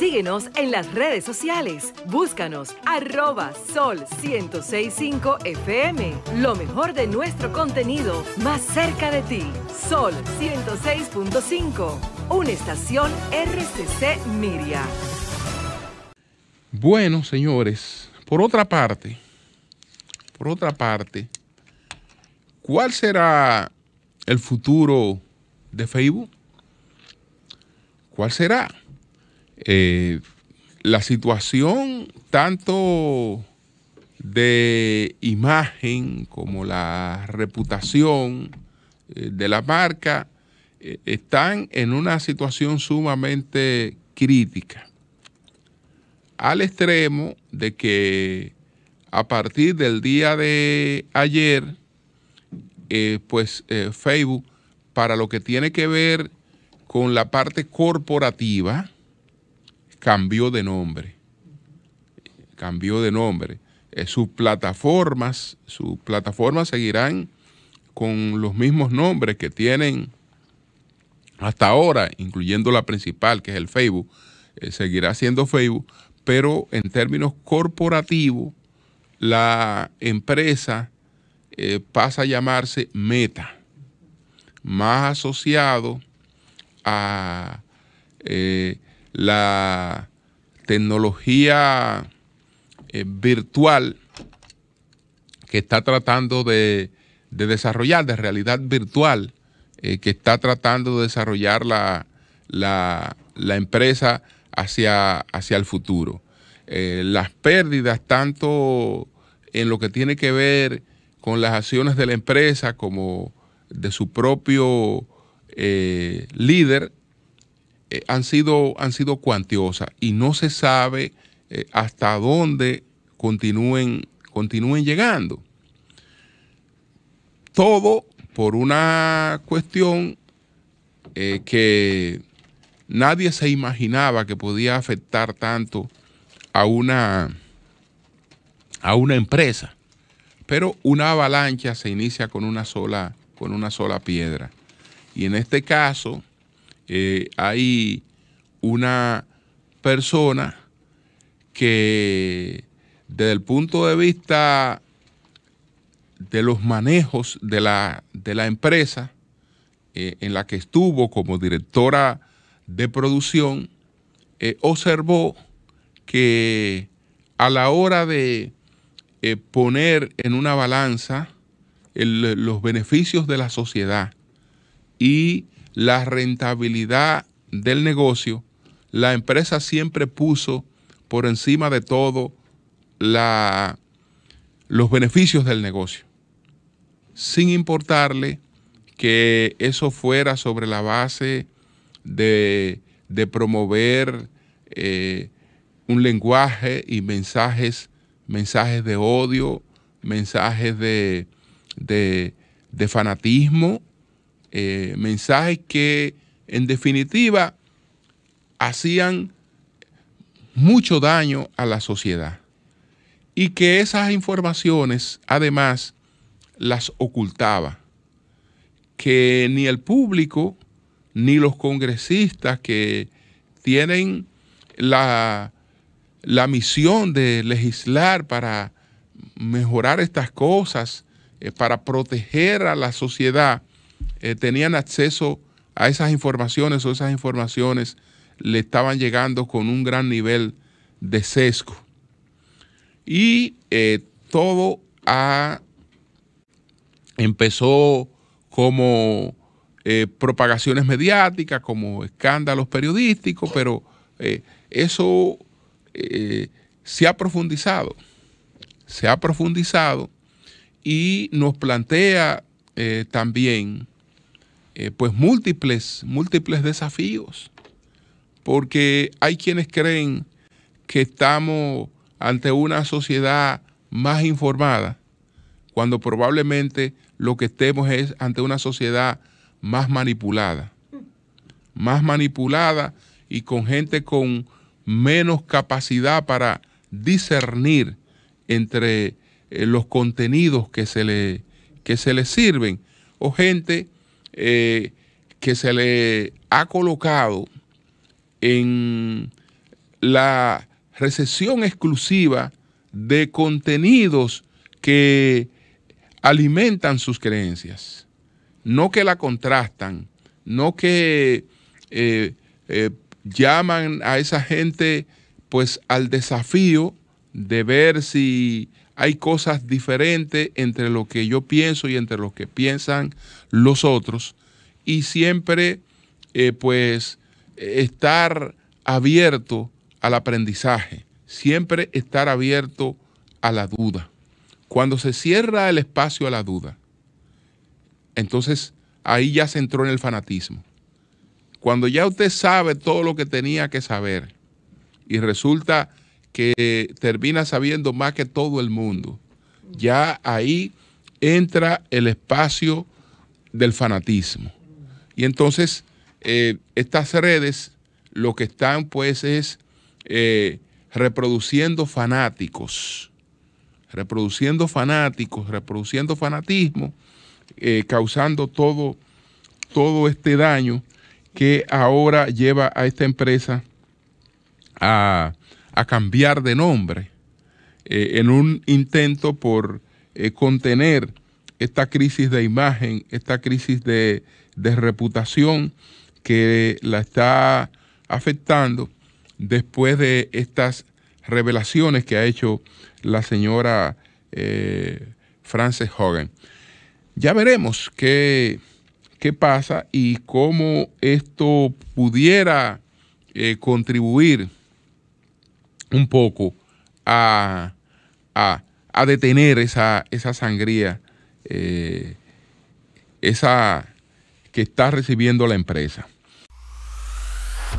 Síguenos en las redes sociales. Búscanos arroba sol 1065 FM. Lo mejor de nuestro contenido más cerca de ti. Sol 106.5. Una estación RCC Miria. Bueno, señores, por otra parte, por otra parte, ¿cuál será el futuro de Facebook? ¿Cuál será? Eh, la situación tanto de imagen como la reputación eh, de la marca eh, están en una situación sumamente crítica, al extremo de que a partir del día de ayer, pues Facebook, para lo que tiene que ver con la parte corporativa, cambió de nombre. Cambió de nombre. Eh, sus plataformas, sus plataformas seguirán con los mismos nombres que tienen hasta ahora, incluyendo la principal, que es el Facebook, eh, seguirá siendo Facebook, pero en términos corporativos, la empresa eh, pasa a llamarse Meta, más asociado a la tecnología eh, virtual que está tratando de, desarrollar, de realidad virtual, eh, que está tratando de desarrollar la, empresa hacia, hacia, el futuro. Eh, las pérdidas, tanto en lo que tiene que ver con las acciones de la empresa como de su propio líder, eh, han, sido, han sido cuantiosas y no se sabe eh, hasta dónde continúen, continúen llegando. Todo por una cuestión eh, que nadie se imaginaba que podía afectar tanto a una, a una empresa. Pero una avalancha se inicia con una sola, con una sola piedra. Y en este caso, eh, hay una persona que desde el punto de vista de los manejos de la, empresa eh, en la que estuvo como directora de producción, eh, observó que a la hora de poner en una balanza los beneficios de la sociedad y la rentabilidad del negocio, la empresa siempre puso por encima de todo la, los beneficios del negocio, sin importarle que eso fuera sobre la base de, promover eh, un lenguaje y mensajes, mensajes de odio, mensajes de fanatismo, eh, mensajes que en definitiva hacían mucho daño a la sociedad y que esas informaciones además las ocultaba, que ni el público ni los congresistas que tienen la, misión de legislar para mejorar estas cosas, eh, para proteger a la sociedad, eh, tenían acceso a esas informaciones o esas informaciones le estaban llegando con un gran nivel de sesgo. Y eh, todo empezó como eh, propagaciones mediáticas, como escándalos periodísticos, pero eso se ha profundizado, se ha profundizado y nos plantea también eh, pues múltiples, múltiples desafíos, porque hay quienes creen que estamos ante una sociedad más informada, cuando probablemente lo que estemos es ante una sociedad más manipulada, más manipulada y con gente con menos capacidad para discernir entre eh, los contenidos que se, le, que se le sirven, o gente eh, que se le ha colocado en la recesión exclusiva de contenidos que alimentan sus creencias, no que la contrastan, no que eh, eh, llaman a esa gente pues al desafío de ver si hay cosas diferentes entre lo que yo pienso y entre lo que piensan los otros. Y siempre, eh, pues, estar abierto al aprendizaje, siempre estar abierto a la duda. Cuando se cierra el espacio a la duda, entonces ahí ya se entró en el fanatismo. Cuando ya usted sabe todo lo que tenía que saber y resulta que termina sabiendo más que todo el mundo. Ya ahí entra el espacio del fanatismo. Y entonces eh, estas redes lo que están pues es eh, reproduciendo fanáticos, reproduciendo fanáticos, reproduciendo fanatismo, eh, causando todo, todo este daño que ahora lleva a esta empresa a a cambiar de nombre eh, en un intento por eh, contener esta crisis de imagen, esta crisis de, reputación que la está afectando después de estas revelaciones que ha hecho la señora eh, Frances Hogan. Ya veremos qué, qué, pasa y cómo esto pudiera contribuir un poco a, a, detener esa, esa sangría, eh, esa que está recibiendo la empresa.